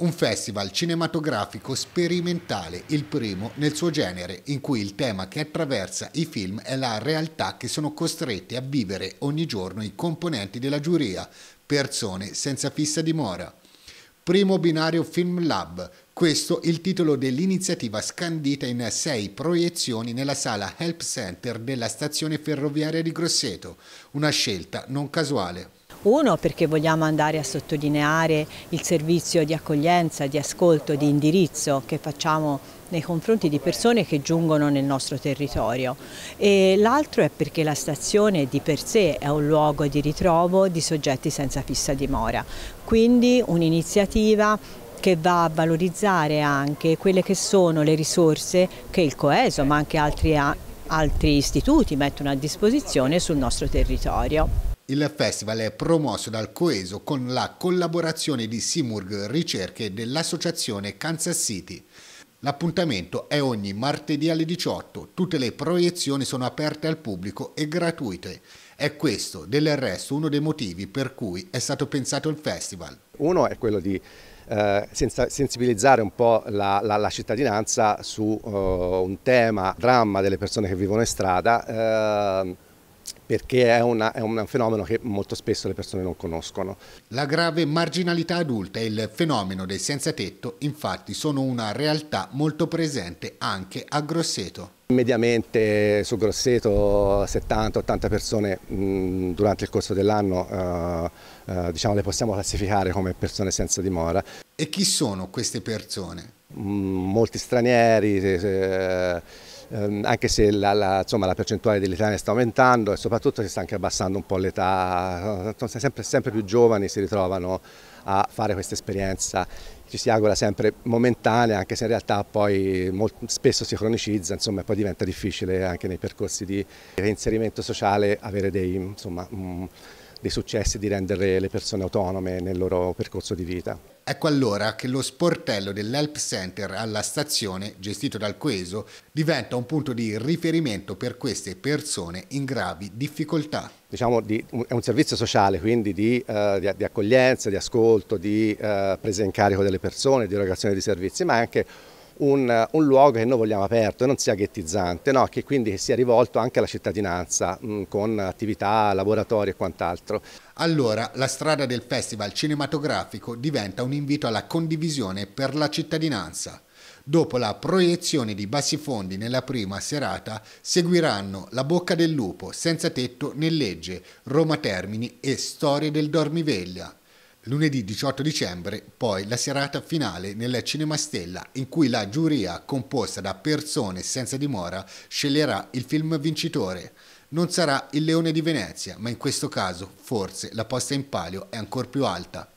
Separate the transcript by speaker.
Speaker 1: Un festival cinematografico sperimentale, il primo nel suo genere, in cui il tema che attraversa i film è la realtà che sono costretti a vivere ogni giorno i componenti della giuria, persone senza fissa dimora. Primo binario Film Lab, questo il titolo dell'iniziativa scandita in sei proiezioni nella sala Help Center della stazione ferroviaria di Grosseto, una
Speaker 2: scelta non casuale. Uno perché vogliamo andare a sottolineare il servizio di accoglienza, di ascolto, di indirizzo che facciamo nei confronti di persone che giungono nel nostro territorio e l'altro è perché la stazione di per sé è un luogo di ritrovo di soggetti senza fissa dimora, quindi un'iniziativa che va a valorizzare anche quelle che sono le risorse che il Coeso ma anche altri, altri istituti mettono a disposizione sul nostro territorio.
Speaker 1: Il festival è promosso dal Coeso con la collaborazione di Simurg Ricerche e dell'associazione Kansas City. L'appuntamento è ogni martedì alle 18, tutte le proiezioni sono aperte al pubblico e gratuite. È questo, del resto, uno dei motivi per cui è stato pensato il festival.
Speaker 3: Uno è quello di eh, sensibilizzare un po' la, la, la cittadinanza su eh, un tema, dramma delle persone che vivono in strada, eh, perché è, una, è, un fenomeno che molto spesso le persone non conoscono. La grave marginalità adulta e il
Speaker 1: fenomeno dei senza tetto infatti sono una realtà molto presente anche a Grosseto.
Speaker 3: Mediamente su Grosseto 70-80 persone mh, durante il corso dell'anno uh, uh, diciamo, le possiamo classificare come persone senza dimora. E chi sono queste persone? Mh, molti stranieri. Eh, ehm, anche se la, la, insomma, la percentuale degli sta aumentando e soprattutto si sta anche abbassando un po' l'età, eh, sempre, sempre più giovani si ritrovano a fare questa esperienza ci si augura sempre momentanea, anche se in realtà poi molto, spesso si cronicizza, insomma, poi diventa difficile anche nei percorsi di reinserimento sociale avere dei, insomma, dei successi di rendere le persone autonome nel loro percorso di vita. Ecco
Speaker 1: allora che lo sportello dell'Help Center alla stazione, gestito dal Coeso, diventa un punto di riferimento per queste persone in gravi difficoltà.
Speaker 3: Diciamo di, è un servizio sociale, quindi di, eh, di, di accoglienza, di ascolto, di eh, presa in carico delle persone, di erogazione di servizi, ma anche un, un, luogo che noi vogliamo aperto, non sia ghettizzante, no? che quindi sia rivolto anche alla cittadinanza mh, mm, con attività, laboratori e quant'altro. Allora, la strada del Festival Cinematografico diventa un invito
Speaker 1: alla condivisione per la cittadinanza. Dopo la proiezione di bassi fondi nella prima serata, seguiranno La bocca del lupo, Senza tetto né legge, Roma Termini e Storie del dormiveglia lunedì 18 dicembre, poi la serata finale nella Cinema Stella in cui la giuria, composta da persone senza dimora, sceglierà il film vincitore. Non sarà il Leone di Venezia, ma in
Speaker 2: questo caso forse la posta in palio è ancora più alta.